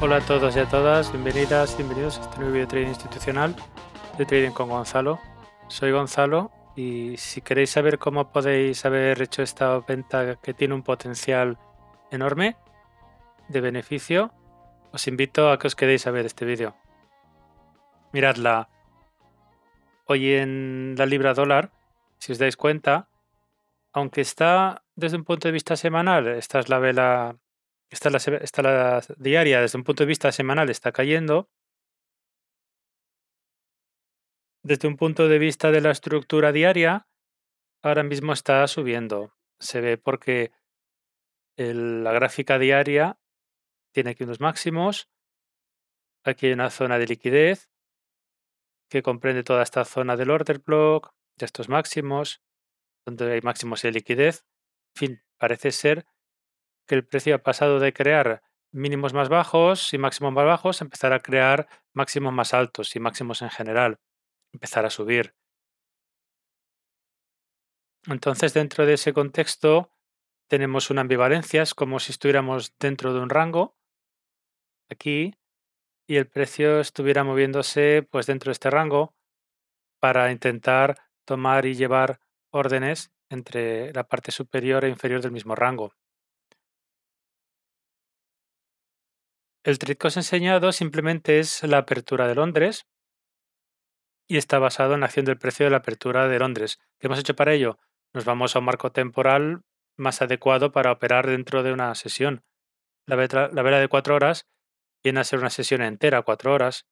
Hola a todos y a todas, bienvenidas y bienvenidos a este nuevo video de trading institucional de Trading con Gonzalo. Soy Gonzalo y si queréis saber cómo podéis haber hecho esta venta que tiene un potencial enorme de beneficio, os invito a que os quedéis a ver este vídeo. Miradla. Hoy en la libra dólar, si os dais cuenta, aunque está desde un punto de vista semanal, esta es la vela, esta es la, diaria, desde un punto de vista semanal está cayendo. Desde un punto de vista de la estructura diaria, ahora mismo está subiendo. Se ve porque la gráfica diaria tiene aquí unos máximos, aquí hay una zona de liquidez que comprende toda esta zona del order block, de estos máximos, donde hay máximos de liquidez. En fin, parece ser que el precio ha pasado de crear mínimos más bajos y máximos más bajos, empezar a crear máximos más altos y máximos en general, empezar a subir. Entonces, dentro de ese contexto, tenemos una ambivalencia, es como si estuviéramos dentro de un rango, aquí, y el precio estuviera moviéndose pues dentro de este rango para intentar tomar y llevar órdenes entre la parte superior e inferior del mismo rango. El trade enseñado simplemente es la apertura de Londres y está basado en la acción del precio de la apertura de Londres. ¿Qué hemos hecho para ello? Nos vamos a un marco temporal más adecuado para operar dentro de una sesión. La vela, de cuatro horas viene a ser una sesión entera, cuatro horas,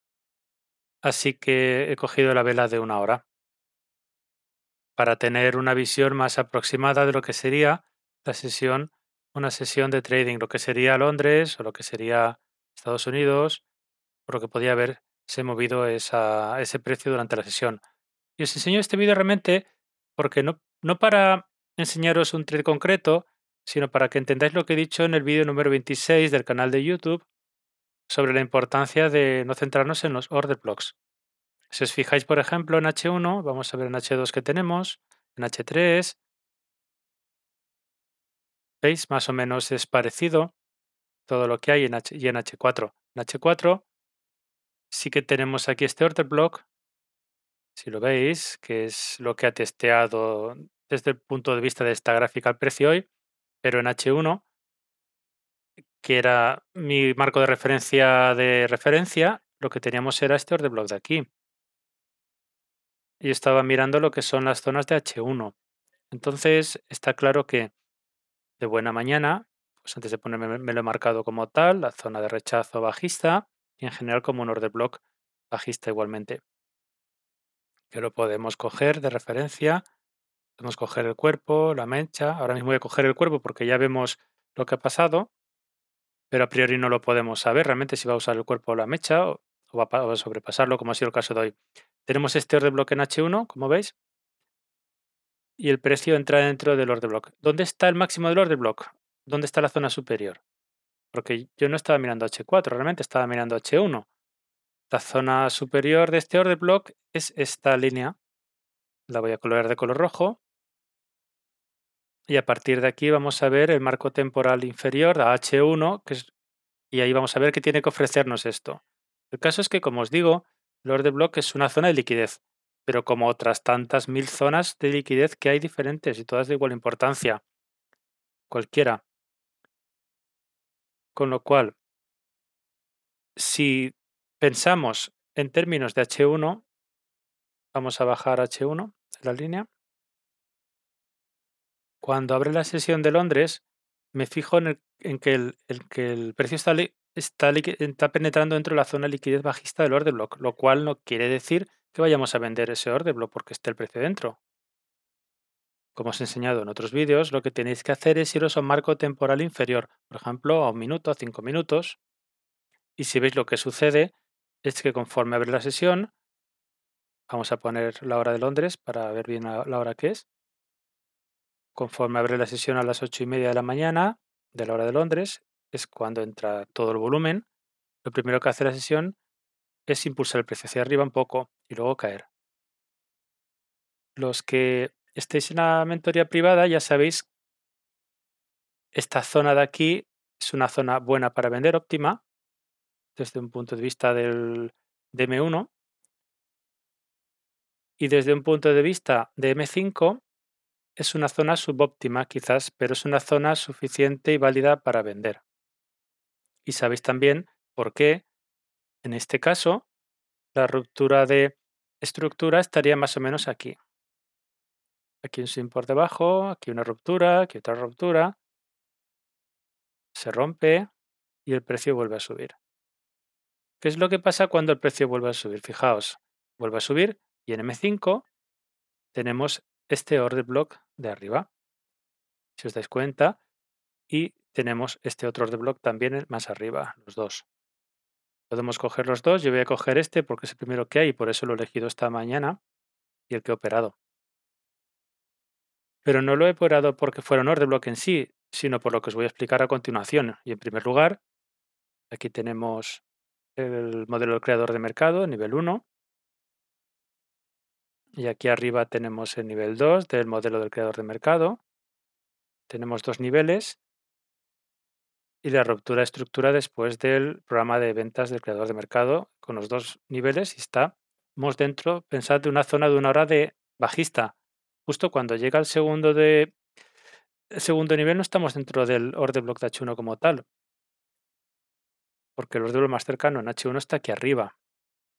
así que he cogido la vela de una hora para tener una visión más aproximada de lo que sería la sesión, una sesión de trading, lo que sería Londres o lo que sería Estados Unidos, por lo que podía haberse movido ese precio durante la sesión. Y os enseño este vídeo realmente porque no, no para enseñaros un trade concreto, sino para que entendáis lo que he dicho en el vídeo número 26 del canal de YouTube, sobre la importancia de no centrarnos en los order blocks. Si os fijáis, por ejemplo, en H1, vamos a ver en H2 que tenemos, en H3, ¿veis? Más o menos es parecido todo lo que hay en H y en H4. En H4 sí que tenemos aquí este order block, si lo veis, que es lo que ha testeado desde el punto de vista de esta gráfica al precio hoy, pero en H1 que era mi marco de referencia de referencia, lo que teníamos era este order block de aquí. Y estaba mirando lo que son las zonas de H1. Entonces, está claro que de buena mañana, pues antes de ponerme me lo he marcado como tal, la zona de rechazo bajista y en general como un order block bajista igualmente. Que lo podemos coger de referencia, podemos coger el cuerpo, la mancha. Ahora mismo voy a coger el cuerpo porque ya vemos lo que ha pasado pero a priori no lo podemos saber realmente si va a usar el cuerpo o la mecha o, va a sobrepasarlo, como ha sido el caso de hoy. Tenemos este order block en H1, como veis, y el precio entra dentro del order block. ¿Dónde está el máximo del order block? ¿Dónde está la zona superior? Porque yo no estaba mirando H4, realmente estaba mirando H1. La zona superior de este order block es esta línea. La voy a colorear de color rojo. Y a partir de aquí vamos a ver el marco temporal inferior, a H1, que es, y ahí vamos a ver qué tiene que ofrecernos esto. El caso es que, como os digo, Lord de block es una zona de liquidez, pero como otras tantas mil zonas de liquidez que hay diferentes y todas de igual importancia. Cualquiera. Con lo cual, si pensamos en términos de H1, vamos a bajar H1 en la línea. Cuando abre la sesión de Londres, me fijo en, que, el, precio está, penetrando dentro de la zona de liquidez bajista del order block, lo cual no quiere decir que vayamos a vender ese order block porque esté el precio dentro. Como os he enseñado en otros vídeos, lo que tenéis que hacer es iros a un marco temporal inferior, por ejemplo, a un minuto, a cinco minutos. Y si veis lo que sucede, es que conforme abre la sesión, vamos a poner la hora de Londres para ver bien la hora que es. Conforme abre la sesión a las 8 y media de la mañana, de la hora de Londres, es cuando entra todo el volumen, lo primero que hace la sesión es impulsar el precio hacia arriba un poco y luego caer. Los que estéis en la mentoría privada ya sabéis, esta zona de aquí es una zona buena para vender óptima desde un punto de vista del DM1 y desde un punto de vista de M5 es una zona subóptima quizás, pero es una zona suficiente y válida para vender. Y sabéis también por qué, en este caso, la ruptura de estructura estaría más o menos aquí. Aquí un sin por debajo, aquí una ruptura, aquí otra ruptura. Se rompe y el precio vuelve a subir. ¿Qué es lo que pasa cuando el precio vuelve a subir? Fijaos, vuelve a subir y en M5 tenemos este order block de arriba, si os dais cuenta, y tenemos este otro order block también eh, más arriba, los dos. Podemos coger los dos, yo voy a coger este porque es el primero que hay y por eso lo he elegido esta mañana y el que he operado. Pero no lo he operado porque fuera un order block en sí, sino por lo que os voy a explicar a continuación. Y en primer lugar, aquí tenemos el modelo del creador de mercado, nivel 1, y aquí arriba tenemos el nivel 2 del modelo del creador de mercado. Tenemos dos niveles y la ruptura de estructura después del programa de ventas del creador de mercado con los dos niveles y estamos dentro, pensad, de una zona de una hora de bajista. Justo cuando llega el segundo de segundo nivel no estamos dentro del orden block de H1 como tal, porque el orden más cercano en H1 está aquí arriba.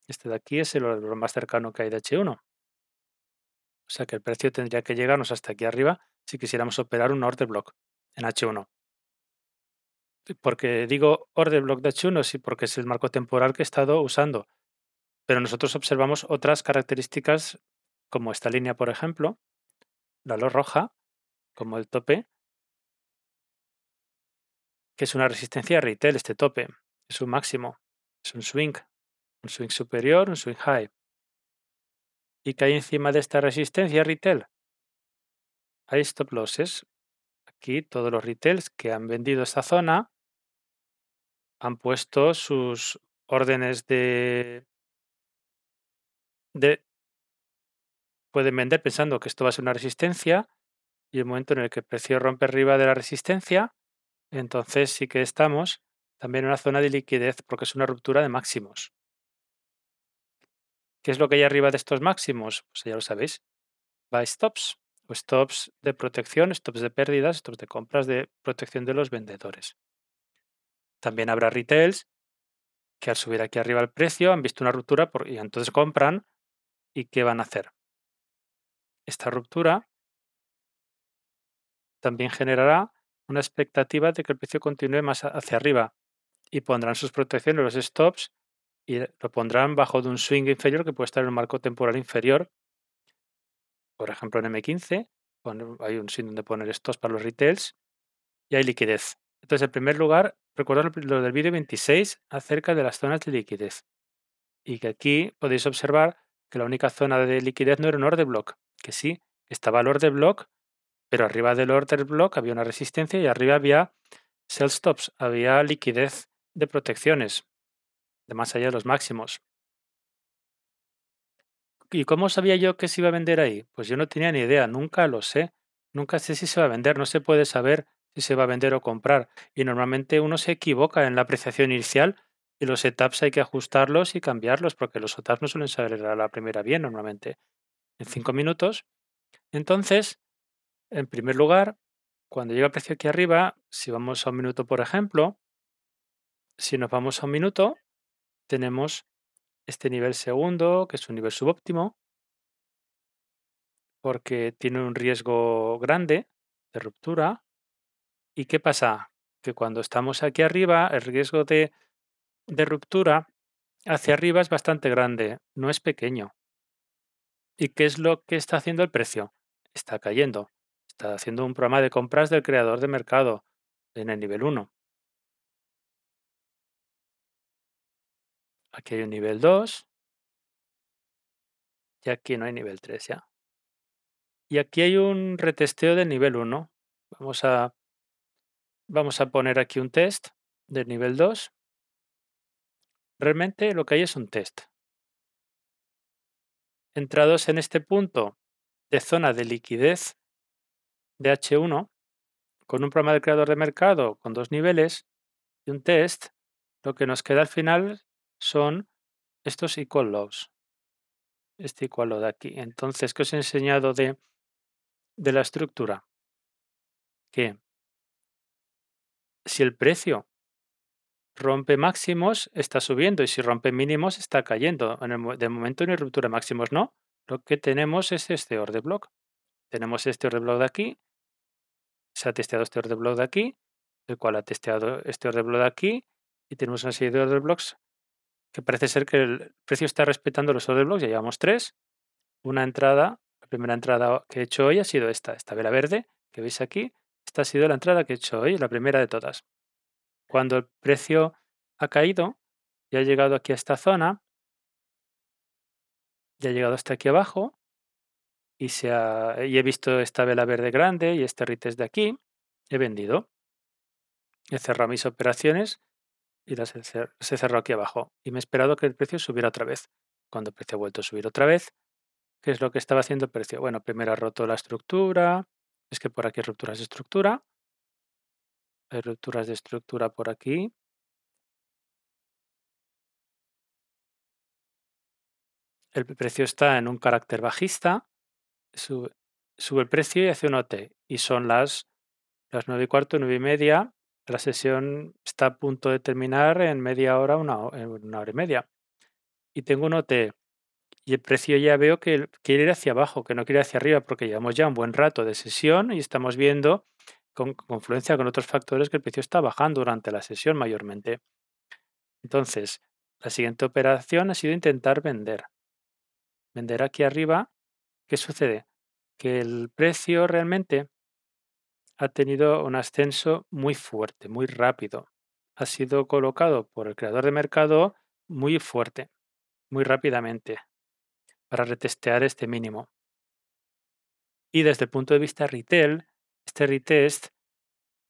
Este de aquí es el orden más cercano que hay de H1. O sea que el precio tendría que llegarnos hasta aquí arriba si quisiéramos operar un order block en H1. Porque digo order block de H1, sí, porque es el marco temporal que he estado usando. Pero nosotros observamos otras características como esta línea, por ejemplo, la luz roja, como el tope, que es una resistencia retail, este tope, es un máximo, es un swing, un swing superior, un swing high y que hay encima de esta resistencia retail. Hay stop losses. Aquí todos los retails que han vendido esta zona han puesto sus órdenes de, pueden vender pensando que esto va a ser una resistencia y el momento en el que el precio rompe arriba de la resistencia, entonces sí que estamos también en una zona de liquidez porque es una ruptura de máximos. ¿Qué es lo que hay arriba de estos máximos? Pues ya lo sabéis. Buy stops o stops de protección, stops de pérdidas, stops de compras de protección de los vendedores. También habrá retails que al subir aquí arriba el precio han visto una ruptura y entonces compran y qué van a hacer. Esta ruptura también generará una expectativa de que el precio continúe más hacia arriba y pondrán sus protecciones, los stops, y lo pondrán bajo de un swing inferior que puede estar en un marco temporal inferior. Por ejemplo, en M15 hay un swing donde poner estos para los retails y hay liquidez. Entonces, en primer lugar, recordad lo del vídeo 26 acerca de las zonas de liquidez. Y que aquí podéis observar que la única zona de liquidez no era un order block, que sí, estaba el order block, pero arriba del order block había una resistencia y arriba había sell stops, había liquidez de protecciones más allá de los máximos. ¿Y cómo sabía yo que se iba a vender ahí? Pues yo no tenía ni idea, nunca lo sé. Nunca sé si se va a vender, no se puede saber si se va a vender o comprar. Y normalmente uno se equivoca en la apreciación inicial y los setups hay que ajustarlos y cambiarlos porque los setups no suelen salir a la primera bien normalmente. En cinco minutos. Entonces, en primer lugar, cuando llega el precio aquí arriba, si vamos a un minuto, por ejemplo, si nos vamos a un minuto, tenemos este nivel segundo, que es un nivel subóptimo, porque tiene un riesgo grande de ruptura. ¿Y qué pasa? Que cuando estamos aquí arriba, el riesgo de, de ruptura hacia arriba es bastante grande, no es pequeño. ¿Y qué es lo que está haciendo el precio? Está cayendo. Está haciendo un programa de compras del creador de mercado en el nivel 1. Aquí hay un nivel 2. Y aquí no hay nivel 3 ya. Y aquí hay un retesteo del nivel 1. Vamos a, vamos a poner aquí un test del nivel 2. Realmente lo que hay es un test. Entrados en este punto de zona de liquidez de H1, con un programa de creador de mercado con dos niveles y un test, lo que nos queda al final son estos equal lows Este equal log de aquí. Entonces, ¿qué os he enseñado de, de la estructura? Que si el precio rompe máximos, está subiendo y si rompe mínimos, está cayendo. En el, de momento no hay ruptura máximos, no. Lo que tenemos es este order block. Tenemos este order block de aquí. Se ha testeado este order block de aquí, el cual ha testeado este order block de aquí y tenemos una serie de order blocks que parece ser que el precio está respetando los order blocks, ya llevamos tres. Una entrada, la primera entrada que he hecho hoy ha sido esta, esta vela verde que veis aquí. Esta ha sido la entrada que he hecho hoy, la primera de todas. Cuando el precio ha caído y ha llegado aquí a esta zona, ya ha llegado hasta aquí abajo y, se ha, y he visto esta vela verde grande y este RITES de aquí, he vendido. He cerrado mis operaciones y se cerró aquí abajo y me he esperado que el precio subiera otra vez. Cuando el precio ha vuelto a subir otra vez, ¿qué es lo que estaba haciendo el precio? Bueno, primero ha roto la estructura, es que por aquí hay rupturas de estructura, hay rupturas de estructura por aquí. El precio está en un carácter bajista, sube, el precio y hace un OT y son las, las 9 y cuarto, 9 y media la sesión está a punto de terminar en media hora, una, hora y media. Y tengo un OT y el precio ya veo que quiere ir hacia abajo, que no quiere ir hacia arriba, porque llevamos ya un buen rato de sesión y estamos viendo con confluencia con otros factores que el precio está bajando durante la sesión mayormente. Entonces, la siguiente operación ha sido intentar vender. Vender aquí arriba. ¿Qué sucede? Que el precio realmente ha tenido un ascenso muy fuerte, muy rápido. Ha sido colocado por el creador de mercado muy fuerte, muy rápidamente, para retestear este mínimo. Y desde el punto de vista retail, este retest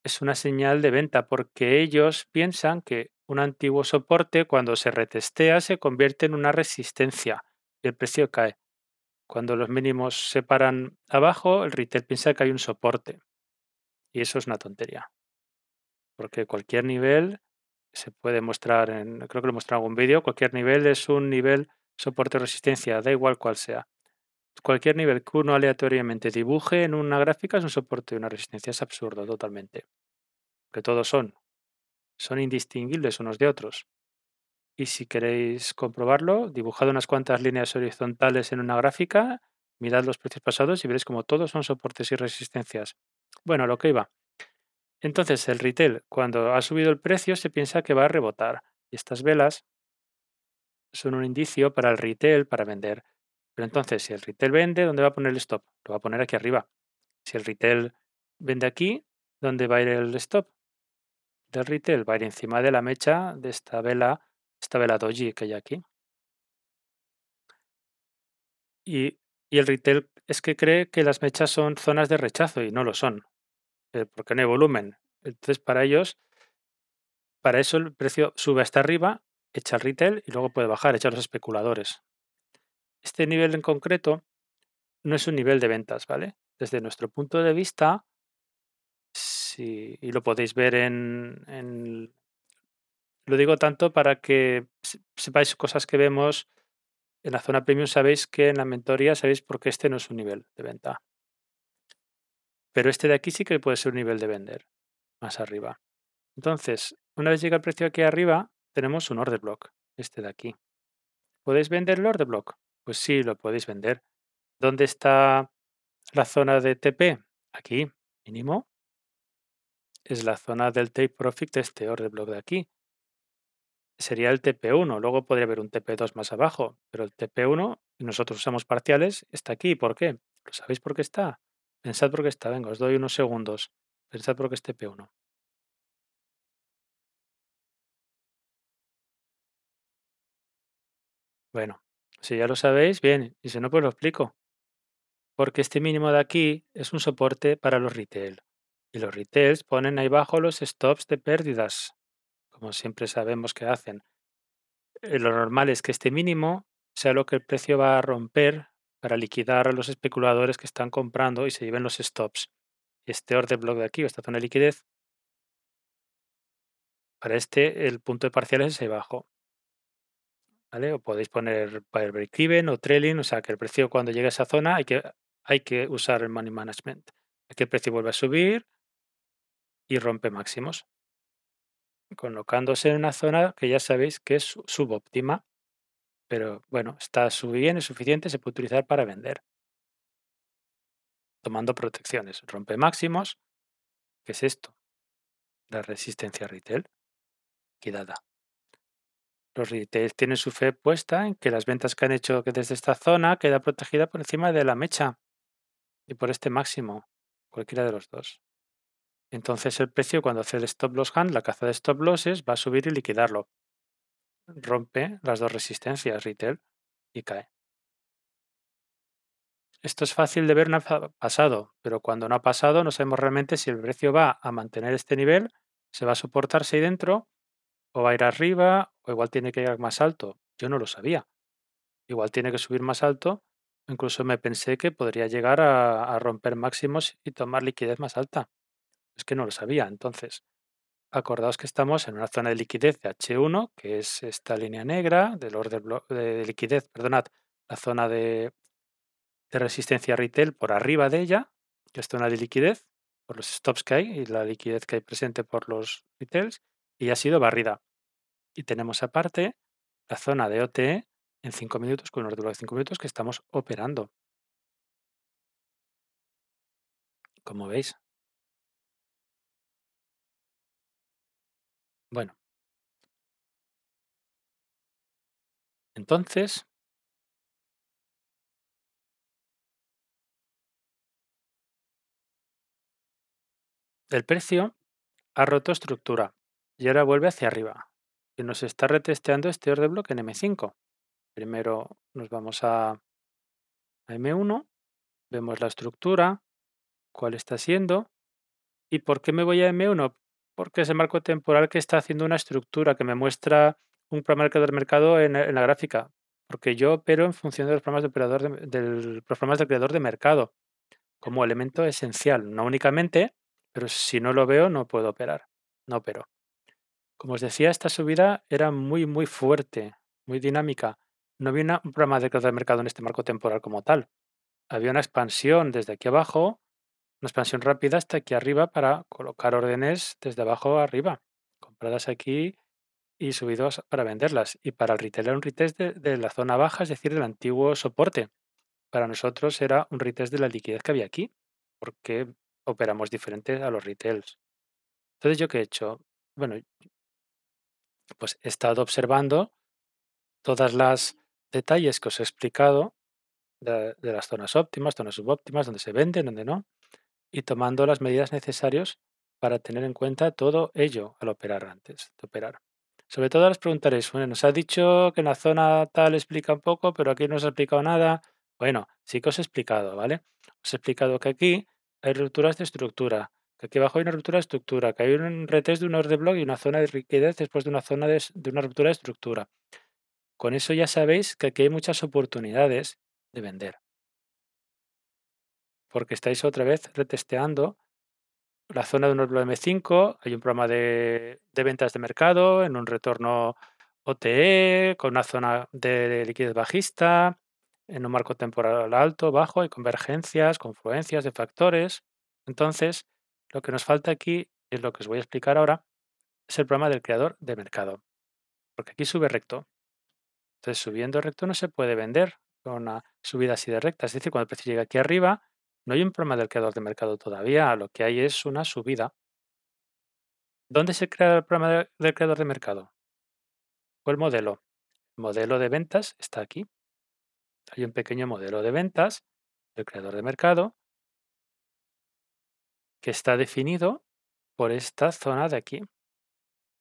es una señal de venta porque ellos piensan que un antiguo soporte cuando se retestea se convierte en una resistencia el precio cae. Cuando los mínimos se paran abajo, el retail piensa que hay un soporte. Y eso es una tontería. Porque cualquier nivel se puede mostrar, en, creo que lo he mostrado en algún vídeo, cualquier nivel es un nivel soporte resistencia, da igual cuál sea. Cualquier nivel que uno aleatoriamente dibuje en una gráfica es un soporte y una resistencia, es absurdo totalmente. Que todos son. Son indistinguibles unos de otros. Y si queréis comprobarlo, dibujad unas cuantas líneas horizontales en una gráfica, mirad los precios pasados y veréis como todos son soportes y resistencias. Bueno, lo que iba. Entonces, el retail, cuando ha subido el precio, se piensa que va a rebotar. Y estas velas son un indicio para el retail para vender. Pero entonces, si el retail vende, ¿dónde va a poner el stop? Lo va a poner aquí arriba. Si el retail vende aquí, ¿dónde va a ir el stop? Del retail va a ir encima de la mecha de esta vela, esta vela doji que hay aquí. Y y el retail es que cree que las mechas son zonas de rechazo y no lo son, eh, porque no hay volumen. Entonces, para ellos, para eso el precio sube hasta arriba, echa el retail y luego puede bajar, echa a los especuladores. Este nivel en concreto no es un nivel de ventas, ¿vale? Desde nuestro punto de vista, sí, y lo podéis ver en lo digo tanto para que sepáis cosas que vemos en la zona premium sabéis que en la mentoría sabéis por qué este no es un nivel de venta. Pero este de aquí sí que puede ser un nivel de vender, más arriba. Entonces, una vez llega el precio aquí arriba, tenemos un order block, este de aquí. ¿Podéis vender el order block? Pues sí, lo podéis vender. ¿Dónde está la zona de TP? Aquí, mínimo. Es la zona del take profit de este order block de aquí sería el TP1, luego podría haber un TP2 más abajo, pero el TP1, nosotros usamos parciales, está aquí. ¿Por qué? ¿Lo sabéis por qué está? Pensad por qué está, venga, os doy unos segundos. Pensad por qué es TP1. Bueno, si ya lo sabéis, bien, y si no, pues lo explico. Porque este mínimo de aquí es un soporte para los retail. Y los retails ponen ahí abajo los stops de pérdidas como siempre sabemos que hacen, eh, lo normal es que este mínimo sea lo que el precio va a romper para liquidar a los especuladores que están comprando y se lleven los stops. Este order block de aquí, esta zona de liquidez, para este el punto de parcial es ese bajo. ¿Vale? O podéis poner para break-even o trailing, o sea que el precio cuando llegue a esa zona hay que, hay que usar el money management. Aquí el precio vuelve a subir y rompe máximos colocándose en una zona que ya sabéis que es subóptima, pero bueno, está bien, es suficiente, se puede utilizar para vender. Tomando protecciones, rompe máximos, ¿qué es esto? La resistencia retail, quedada. Los retails tienen su fe puesta en que las ventas que han hecho desde esta zona queda protegida por encima de la mecha y por este máximo, cualquiera de los dos. Entonces el precio cuando hace el stop loss hand, la caza de stop losses, va a subir y liquidarlo. Rompe las dos resistencias, retail, y cae. Esto es fácil de ver no ha pasado, pero cuando no ha pasado no sabemos realmente si el precio va a mantener este nivel, se va a soportarse ahí dentro, o va a ir arriba, o igual tiene que llegar más alto. Yo no lo sabía. Igual tiene que subir más alto. Incluso me pensé que podría llegar a romper máximos y tomar liquidez más alta es que no lo sabía. Entonces, acordaos que estamos en una zona de liquidez de H1, que es esta línea negra del orden de liquidez, perdonad, la zona de, resistencia retail por arriba de ella, que es zona de liquidez, por los stops que hay y la liquidez que hay presente por los retails, y ha sido barrida. Y tenemos aparte la zona de OTE en 5 minutos, con un orden de 5 minutos que estamos operando. Como veis, Bueno. Entonces, el precio ha roto estructura y ahora vuelve hacia arriba y nos está retesteando este orden bloque en M5. Primero nos vamos a, a M1, vemos la estructura, cuál está siendo y por qué me voy a M1 porque es el marco temporal que está haciendo una estructura que me muestra un programa de mercado en, la gráfica, porque yo opero en función de los programas, de operador del, del creador de mercado como elemento esencial, no únicamente, pero si no lo veo no puedo operar, no opero. Como os decía, esta subida era muy, muy fuerte, muy dinámica. No había un programa de creador de mercado en este marco temporal como tal. Había una expansión desde aquí abajo una expansión rápida hasta aquí arriba para colocar órdenes desde abajo arriba, compradas aquí y subidas para venderlas. Y para el era un retest de, la zona baja, es decir, del antiguo soporte. Para nosotros era un retest de la liquidez que había aquí, porque operamos diferente a los retails. Entonces, ¿yo qué he hecho? Bueno, pues he estado observando todas las detalles que os he explicado de, de, las zonas óptimas, zonas subóptimas, donde se venden, donde no, y tomando las medidas necesarias para tener en cuenta todo ello al operar antes de operar. Sobre todo las preguntaréis, bueno, nos ha dicho que en la zona tal explica un poco, pero aquí no os ha explicado nada. Bueno, sí que os he explicado, ¿vale? Os he explicado que aquí hay rupturas de estructura, que aquí abajo hay una ruptura de estructura, que hay un retest de un orden blog y una zona de liquidez después de una zona de una ruptura de estructura. Con eso ya sabéis que aquí hay muchas oportunidades de vender porque estáis otra vez retesteando la zona de un M 5 hay un programa de, ventas de mercado en un retorno OTE, con una zona de liquidez bajista, en un marco temporal alto, bajo, hay convergencias, confluencias de factores. Entonces, lo que nos falta aquí, es lo que os voy a explicar ahora, es el programa del creador de mercado. Porque aquí sube recto. Entonces, subiendo recto no se puede vender con una subida así de recta. Es decir, cuando el precio llega aquí arriba, no hay un programa del creador de mercado todavía, lo que hay es una subida. ¿Dónde se crea el programa del creador de mercado? o pues, el modelo. El modelo de ventas está aquí. Hay un pequeño modelo de ventas del creador de mercado que está definido por esta zona de aquí.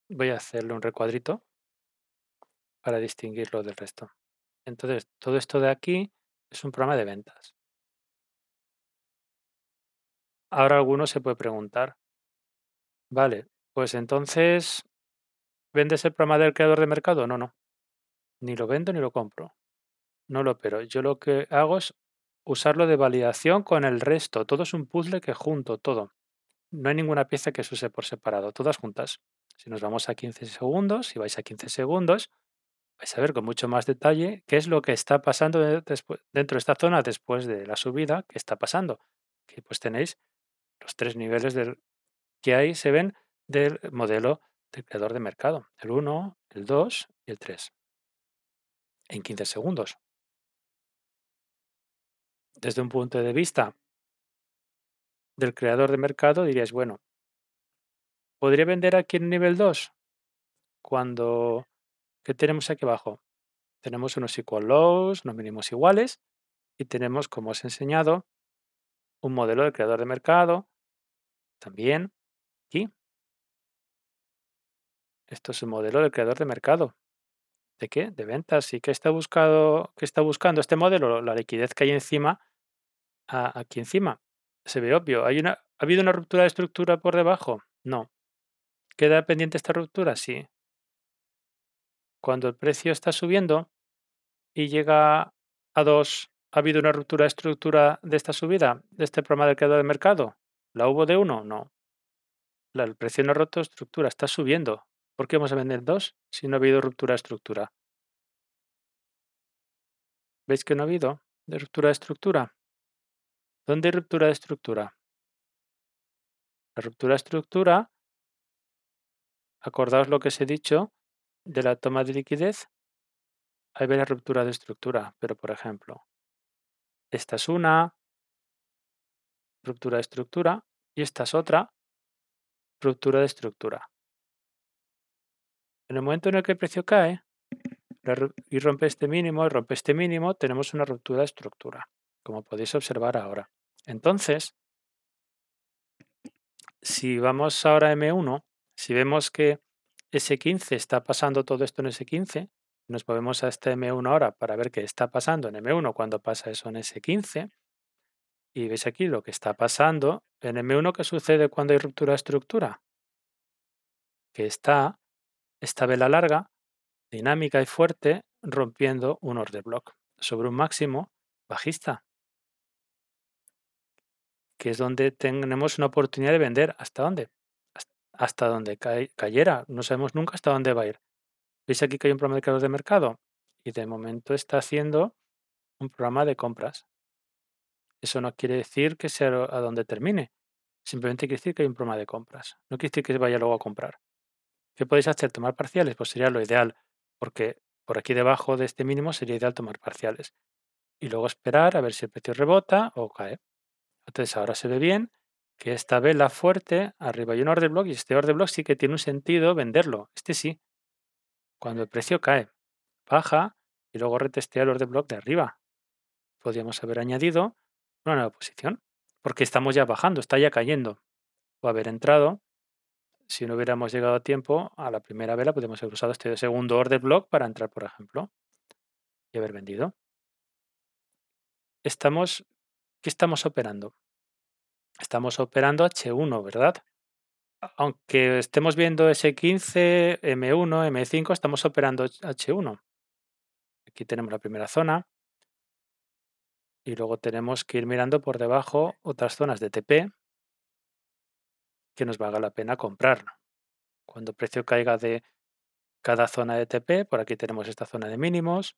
Voy a hacerle un recuadrito para distinguirlo del resto. Entonces, todo esto de aquí es un programa de ventas. Ahora alguno se puede preguntar, vale, pues entonces, ¿vendes el programa del creador de mercado? No, no. Ni lo vendo ni lo compro. No lo opero. Yo lo que hago es usarlo de validación con el resto. Todo es un puzzle que junto, todo. No hay ninguna pieza que se use por separado, todas juntas. Si nos vamos a 15 segundos, si vais a 15 segundos, vais a ver con mucho más detalle qué es lo que está pasando dentro de esta zona después de la subida, qué está pasando. Que pues tenéis los tres niveles que hay se ven del modelo del creador de mercado, el 1, el 2 y el 3, en 15 segundos. Desde un punto de vista del creador de mercado dirías, bueno, ¿podría vender aquí en nivel 2? Cuando, ¿qué tenemos aquí abajo? Tenemos unos equal lows, unos mínimos iguales, y tenemos, como os he enseñado, un modelo del creador de mercado también aquí. Esto es un modelo del creador de mercado. ¿De qué? De ventas. ¿Y qué está, buscado, está buscando este modelo? La liquidez que hay encima, aquí encima. Se ve obvio. ¿Hay una, ¿Ha habido una ruptura de estructura por debajo? No. ¿Queda pendiente esta ruptura? Sí. Cuando el precio está subiendo y llega a 2, ¿ha habido una ruptura de estructura de esta subida, de este programa del creador de mercado? ¿La hubo de uno? No. La, el precio no ha roto estructura, está subiendo. ¿Por qué vamos a vender dos si no ha habido ruptura de estructura? ¿Veis que no ha habido de ruptura de estructura? ¿Dónde hay ruptura de estructura? La ruptura de estructura, acordaos lo que os he dicho de la toma de liquidez, hay la ruptura de estructura, pero por ejemplo, esta es una, ruptura de estructura, y esta es otra, ruptura de estructura. En el momento en el que el precio cae y rompe este mínimo y rompe este mínimo, tenemos una ruptura de estructura, como podéis observar ahora. Entonces, si vamos ahora a M1, si vemos que S15 está pasando todo esto en S15, nos movemos a este M1 ahora para ver qué está pasando en M1 cuando pasa eso en S15, y veis aquí lo que está pasando. En M1, ¿qué sucede cuando hay ruptura de estructura? Que está esta vela larga, dinámica y fuerte, rompiendo un order block sobre un máximo bajista, que es donde tenemos una oportunidad de vender. ¿Hasta dónde? Hasta donde cayera. No sabemos nunca hasta dónde va a ir. ¿Veis aquí que hay un programa de de mercado? Y de momento está haciendo un programa de compras. Eso no quiere decir que sea a donde termine. Simplemente quiere decir que hay un problema de compras. No quiere decir que vaya luego a comprar. ¿Qué podéis hacer? ¿Tomar parciales? Pues sería lo ideal, porque por aquí debajo de este mínimo sería ideal tomar parciales. Y luego esperar a ver si el precio rebota o cae. Entonces ahora se ve bien que esta vela fuerte, arriba hay un order block y este order block sí que tiene un sentido venderlo. Este sí. Cuando el precio cae, baja y luego retestea el order block de arriba. Podríamos haber añadido una nueva posición, porque estamos ya bajando, está ya cayendo. O haber entrado, si no hubiéramos llegado a tiempo, a la primera vela podemos haber usado este segundo order block para entrar, por ejemplo, y haber vendido. Estamos, ¿qué estamos operando? Estamos operando H1, ¿verdad? Aunque estemos viendo S15, M1, M5, estamos operando H1. Aquí tenemos la primera zona, y luego tenemos que ir mirando por debajo otras zonas de TP que nos valga la pena comprar. Cuando el precio caiga de cada zona de TP, por aquí tenemos esta zona de mínimos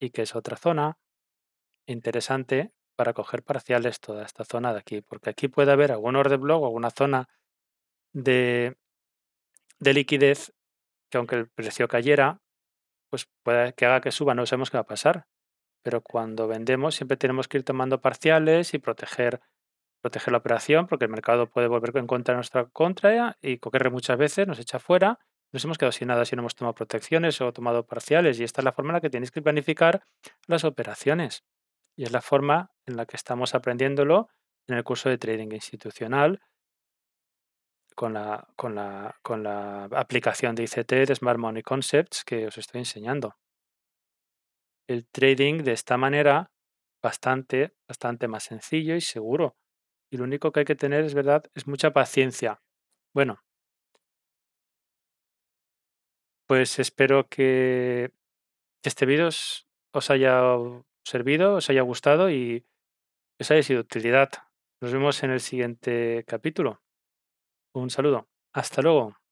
y que es otra zona interesante para coger parciales toda esta zona de aquí, porque aquí puede haber algún order block o alguna zona de, de liquidez que aunque el precio cayera, pues puede que haga que suba, no sabemos qué va a pasar, pero cuando vendemos siempre tenemos que ir tomando parciales y proteger, proteger la operación porque el mercado puede volver en contra nuestra contra y Coquerre muchas veces, nos echa fuera. Nos hemos quedado sin nada si no hemos tomado protecciones o tomado parciales y esta es la forma en la que tenéis que planificar las operaciones. Y es la forma en la que estamos aprendiéndolo en el curso de trading institucional con la, con la, con la aplicación de ICT de Smart Money Concepts que os estoy enseñando el trading de esta manera bastante, bastante más sencillo y seguro. Y lo único que hay que tener es verdad, es mucha paciencia. Bueno, pues espero que este vídeo os haya servido, os haya gustado y os haya sido de utilidad. Nos vemos en el siguiente capítulo. Un saludo. Hasta luego.